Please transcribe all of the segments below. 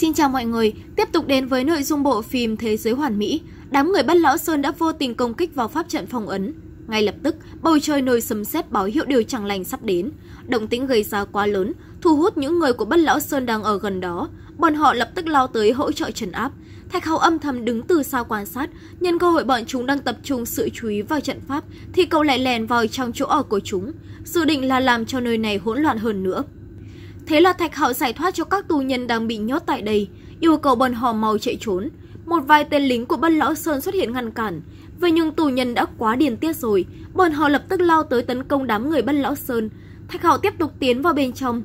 Xin chào mọi người, tiếp tục đến với nội dung bộ phim Thế giới hoàn mỹ. Đám người bắt lão Sơn đã vô tình công kích vào pháp trận phong ấn. Ngay lập tức, bầu trời nổi sấm sét báo hiệu điều chẳng lành sắp đến. Động tĩnh gây ra quá lớn, thu hút những người của bất lão Sơn đang ở gần đó. Bọn họ lập tức lao tới hỗ trợ trấn áp. Thạch Hầu âm thầm đứng từ xa quan sát, nhân cơ hội bọn chúng đang tập trung sự chú ý vào trận pháp thì cậu lại lèn vào trong chỗ ở của chúng, dự định là làm cho nơi này hỗn loạn hơn nữa. Thế là Thạch Hạo giải thoát cho các tù nhân đang bị nhốt tại đây, yêu cầu bọn họ mau chạy trốn. Một vài tên lính của Bất Lão Sơn xuất hiện ngăn cản, vậy nhưng tù nhân đã quá điên tiết rồi, bọn họ lập tức lao tới tấn công đám người Bất Lão Sơn. Thạch Hạo tiếp tục tiến vào bên trong.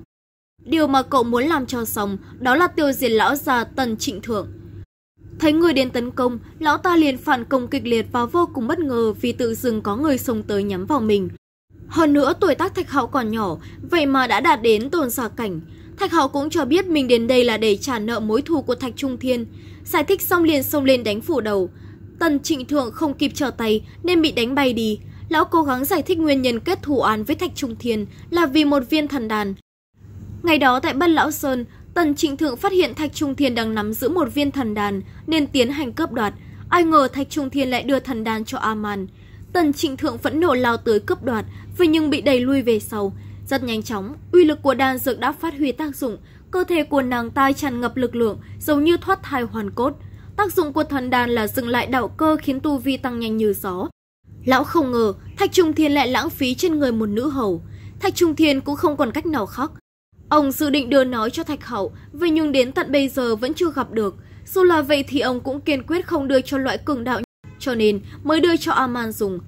Điều mà cậu muốn làm cho xong đó là tiêu diệt lão già Tần Trịnh Thượng. Thấy người đến tấn công, lão ta liền phản công kịch liệt và vô cùng bất ngờ vì tự dưng có người xông tới nhắm vào mình. Hơn nữa tuổi tác Thạch Hạo còn nhỏ, vậy mà đã đạt đến tồn giả cảnh. Thạch Hạo cũng cho biết mình đến đây là để trả nợ mối thù của Thạch Trung Thiên. Giải thích xong liền xông lên đánh phủ đầu. Tần Trịnh Thượng không kịp trở tay nên bị đánh bay đi. Lão cố gắng giải thích nguyên nhân kết thù án với Thạch Trung Thiên là vì một viên thần đàn. Ngày đó tại Bất Lão Sơn, Tần Trịnh Thượng phát hiện Thạch Trung Thiên đang nắm giữ một viên thần đàn nên tiến hành cướp đoạt. Ai ngờ Thạch Trung Thiên lại đưa thần đàn cho Aman. Tần Trịnh Thượng phẫn nộ lao tới cướp đoạt, vậy nhưng bị đẩy lui về sau. Rất nhanh chóng, uy lực của đan dược đã phát huy tác dụng, cơ thể của nàng ta tràn ngập lực lượng, giống như thoát thai hoàn cốt. Tác dụng của thần đan là dừng lại đạo cơ khiến tu vi tăng nhanh như gió. Lão không ngờ, Thạch Trung Thiên lại lãng phí trên người một nữ hầu. Thạch Trung Thiên cũng không còn cách nào khác. Ông dự định đưa nói cho Thạch Hậu, vậy nhưng đến tận bây giờ vẫn chưa gặp được. Dù là vậy thì ông cũng kiên quyết không đưa cho loại cường đạo cho nên mới đưa cho Aman dùng.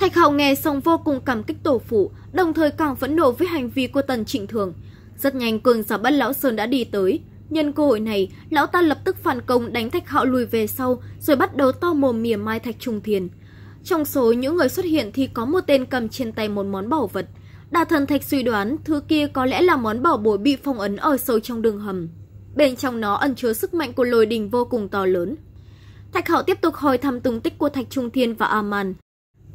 Thạch Hạo nghe xong vô cùng cảm kích tổ phụ, đồng thời càng phẫn nộ với hành vi của Tần Trịnh Thường. Rất nhanh cường giả bất lão Sơn đã đi tới. Nhân cơ hội này, lão ta lập tức phản công đánh Thạch Hạo lùi về sau rồi bắt đầu to mồm mỉa mai Thạch Trung Thiền. Trong số những người xuất hiện thì có một tên cầm trên tay một món bảo vật. Đà thần Thạch suy đoán thứ kia có lẽ là món bảo bối bị phong ấn ở sâu trong đường hầm. Bên trong nó ẩn chứa sức mạnh của lôi đình vô cùng to lớn. Thạch Hạo tiếp tục hỏi thăm tung tích của Thạch Trung Thiên và Aman.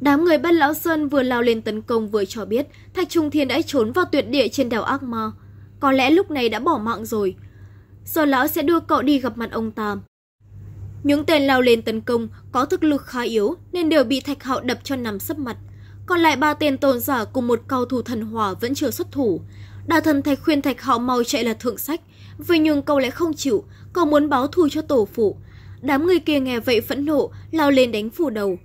Đám người bên Lão Sơn vừa lao lên tấn công vừa cho biết Thạch Trung Thiên đã trốn vào tuyệt địa trên đèo Ác Ma. Có lẽ lúc này đã bỏ mạng rồi. Giờ lão sẽ đưa cậu đi gặp mặt ông Tam. Những tên lao lên tấn công có thực lực khá yếu nên đều bị Thạch Hạo đập cho nằm sấp mặt. Còn lại ba tên tôn giả cùng một cao thủ thần hỏa vẫn chưa xuất thủ. Đà thần Thạch khuyên Thạch Hạo mau chạy là thượng sách. Vì nhưng cậu lại không chịu, cậu muốn báo thù cho tổ phụ. Đám người kia nghe vậy phẫn nộ, lao lên đánh phủ đầu.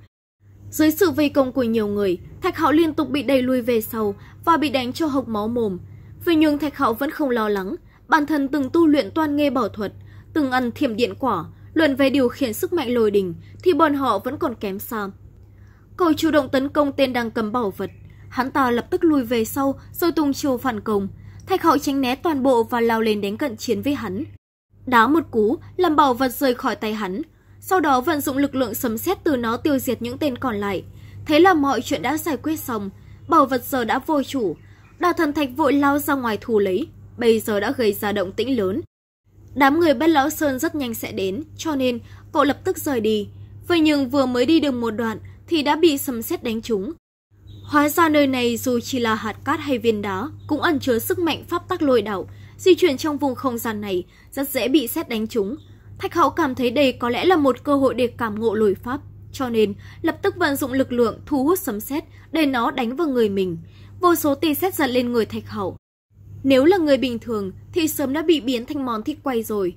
Dưới sự vây công của nhiều người, Thạch Hạo liên tục bị đẩy lui về sau và bị đánh cho hộc máu mồm. Vậy nhưng Thạch Hạo vẫn không lo lắng, bản thân từng tu luyện toàn nghe bảo thuật, từng ăn thiểm điện quả, luận về điều khiển sức mạnh lồi đỉnh thì bọn họ vẫn còn kém xa. Cầu chủ động tấn công tên đang cầm bảo vật, hắn ta lập tức lùi về sau rồi tung chiều phản công. Thạch hậu tránh né toàn bộ và lao lên đánh cận chiến với hắn. Đá một cú, làm bảo vật rời khỏi tay hắn. Sau đó vận dụng lực lượng sấm sét từ nó tiêu diệt những tên còn lại. Thế là mọi chuyện đã giải quyết xong. Bảo vật giờ đã vô chủ. Đào thần thạch vội lao ra ngoài thù lấy. Bây giờ đã gây ra động tĩnh lớn. Đám người bất lão sơn rất nhanh sẽ đến, cho nên cậu lập tức rời đi. Vậy nhưng vừa mới đi được một đoạn thì đã bị sấm sét đánh trúng. Hóa ra nơi này dù chỉ là hạt cát hay viên đá cũng ẩn chứa sức mạnh pháp tắc lôi đảo, Di chuyển trong vùng không gian này rất dễ bị xét đánh trúng. Thạch hậu cảm thấy đây có lẽ là một cơ hội để cảm ngộ lôi pháp, cho nên lập tức vận dụng lực lượng thu hút sấm sét để nó đánh vào người mình. Vô số tia sét giật lên người Thạch hậu Nếu là người bình thường thì sớm đã bị biến thành món thịt quay rồi.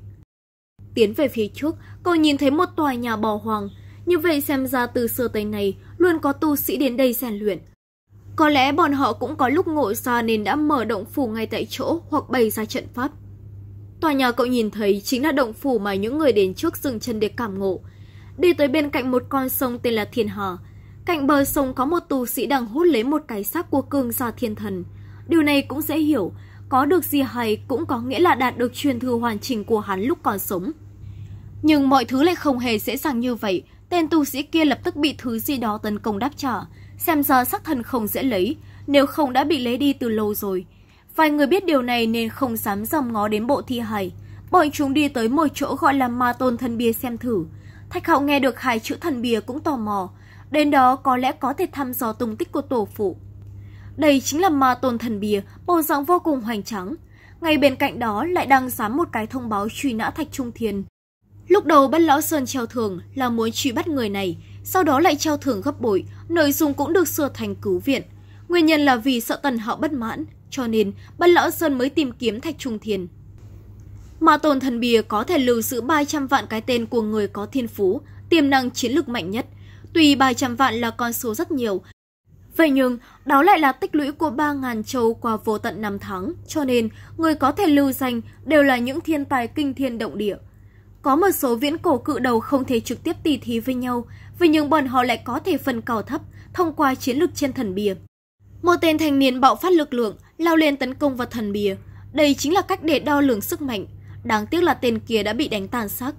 Tiến về phía trước, cậu nhìn thấy một tòa nhà bò hoàng. Như vậy xem ra từ xưa tới nay luôn có tu sĩ đến đây rèn luyện. Có lẽ bọn họ cũng có lúc ngộ ra nên đã mở động phủ ngay tại chỗ hoặc bày ra trận pháp. Tòa nhà cậu nhìn thấy chính là động phủ mà những người đến trước dừng chân để cảm ngộ. Đi tới bên cạnh một con sông tên là Thiên Hà. Cạnh bờ sông có một tù sĩ đang hút lấy một cái xác của cường giả thiên thần. Điều này cũng dễ hiểu, có được gì hay cũng có nghĩa là đạt được truyền thừa hoàn chỉnh của hắn lúc còn sống. Nhưng mọi thứ lại không hề dễ dàng như vậy, tên tu sĩ kia lập tức bị thứ gì đó tấn công đáp trả, xem ra sắc thần không dễ lấy, nếu không đã bị lấy đi từ lâu rồi. Vài người biết điều này nên không dám dòm ngó đến bộ thi hài. Bọn chúng đi tới một chỗ gọi là ma tôn thần bia xem thử. Thạch hậu nghe được hai chữ thần bia cũng tò mò. Đến đó có lẽ có thể thăm dò tung tích của tổ phụ. Đây chính là ma tôn thần bia, bộ dạng vô cùng hoành tráng. Ngay bên cạnh đó lại đang dán một cái thông báo truy nã Thạch Trung Thiên. Lúc đầu bất lão Sơn treo thường là muốn truy bắt người này, sau đó lại treo thưởng gấp bội, nội dung cũng được sửa thành cứu viện. Nguyên nhân là vì sợ Tần Hạo bất mãn, cho nên Bất Lão Sơn mới tìm kiếm Thạch Trung Thiên. Mà tôn thần bìa có thể lưu giữ 300 vạn cái tên của người có thiên phú, tiềm năng chiến lược mạnh nhất. Tuy 300 vạn là con số rất nhiều, Vậy nhưng, đó lại là tích lũy của 3.000 châu qua vô tận năm tháng, cho nên người có thể lưu danh đều là những thiên tài kinh thiên động địa. Có một số viễn cổ cự đầu không thể trực tiếp tỉ thí với nhau, vì những bọn họ lại có thể phần cao thấp thông qua chiến lược trên thần bìa. Một tên thanh niên bạo phát lực lượng, lao lên tấn công vào thần bìa. Đây chính là cách để đo lường sức mạnh. Đáng tiếc là tên kia đã bị đánh tàn xác.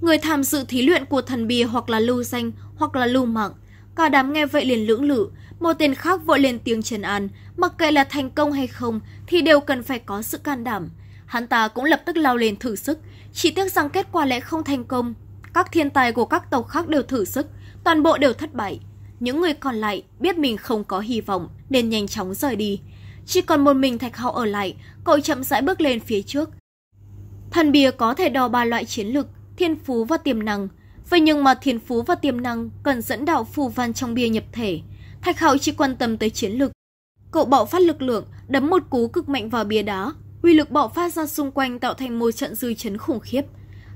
Người tham dự thí luyện của thần bìa hoặc là lưu danh, hoặc là lưu mạng. Cả đám nghe vậy liền lưỡng lự, một tên khác vội lên tiếng trần an, mặc kệ là thành công hay không thì đều cần phải có sự can đảm. Hắn ta cũng lập tức lao lên thử sức, chỉ tiếc rằng kết quả lại không thành công. Các thiên tài của các tộc khác đều thử sức, toàn bộ đều thất bại. Những người còn lại biết mình không có hy vọng nên nhanh chóng rời đi. Chỉ còn một mình Thạch hậu ở lại, cậu chậm rãi bước lên phía trước. Thần bìa có thể đo ba loại chiến lực, thiên phú và tiềm năng. Vậy nhưng mà thiên phú và tiềm năng cần dẫn đạo phù văn trong bia nhập thể. Thạch hậu chỉ quan tâm tới chiến lực. Cậu bạo phát lực lượng, đấm một cú cực mạnh vào bia đá, Uy lực bạo phát ra xung quanh tạo thành một trận dư chấn khủng khiếp.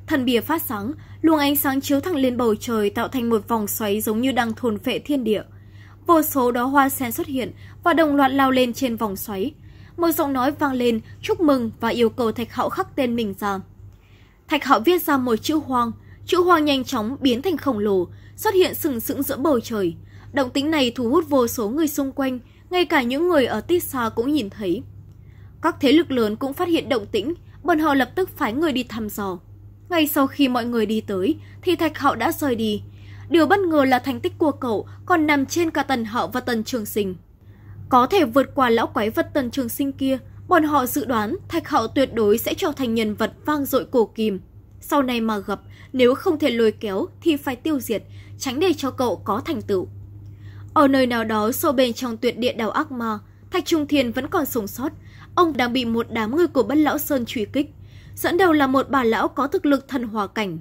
Thần bìa phát sáng, luồng ánh sáng chiếu thẳng lên bầu trời tạo thành một vòng xoáy giống như đang thôn phệ thiên địa. Vô số đó hoa sen xuất hiện và đồng loạt lao lên trên vòng xoáy. Một giọng nói vang lên chúc mừng và yêu cầu Thạch Hạo khắc tên mình ra. Thạch Hạo viết ra một chữ hoang, chữ hoang nhanh chóng biến thành khổng lồ, xuất hiện sừng sững giữa bầu trời. Động tính này thu hút vô số người xung quanh, ngay cả những người ở tít xa cũng nhìn thấy. Các thế lực lớn cũng phát hiện động tĩnh, bọn họ lập tức phái người đi thăm dò. Ngay sau khi mọi người đi tới, thì Thạch hậu đã rời đi. Điều bất ngờ là thành tích của cậu còn nằm trên cả Tần hậu và Tần Trường Sinh. Có thể vượt qua lão quái vật Tần Trường Sinh kia, bọn họ dự đoán Thạch hậu tuyệt đối sẽ trở thành nhân vật vang dội cổ kim. Sau này mà gặp, nếu không thể lôi kéo thì phải tiêu diệt, tránh để cho cậu có thành tựu. Ở nơi nào đó sâu bên trong tuyệt địa đảo ác ma, Thạch Trung Thiên vẫn còn sống sót. Ông đang bị một đám người của bất lão Sơn truy kích. Dẫn đầu là một bà lão có thực lực thần hòa cảnh.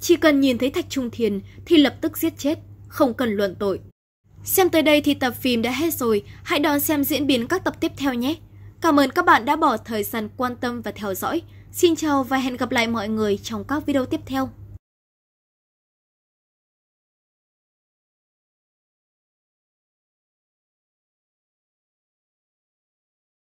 Chỉ cần nhìn thấy Thạch Trung Thiên thì lập tức giết chết, không cần luận tội. Xem tới đây thì tập phim đã hết rồi, hãy đón xem diễn biến các tập tiếp theo nhé. Cảm ơn các bạn đã bỏ thời gian quan tâm và theo dõi. Xin chào và hẹn gặp lại mọi người trong các video tiếp theo.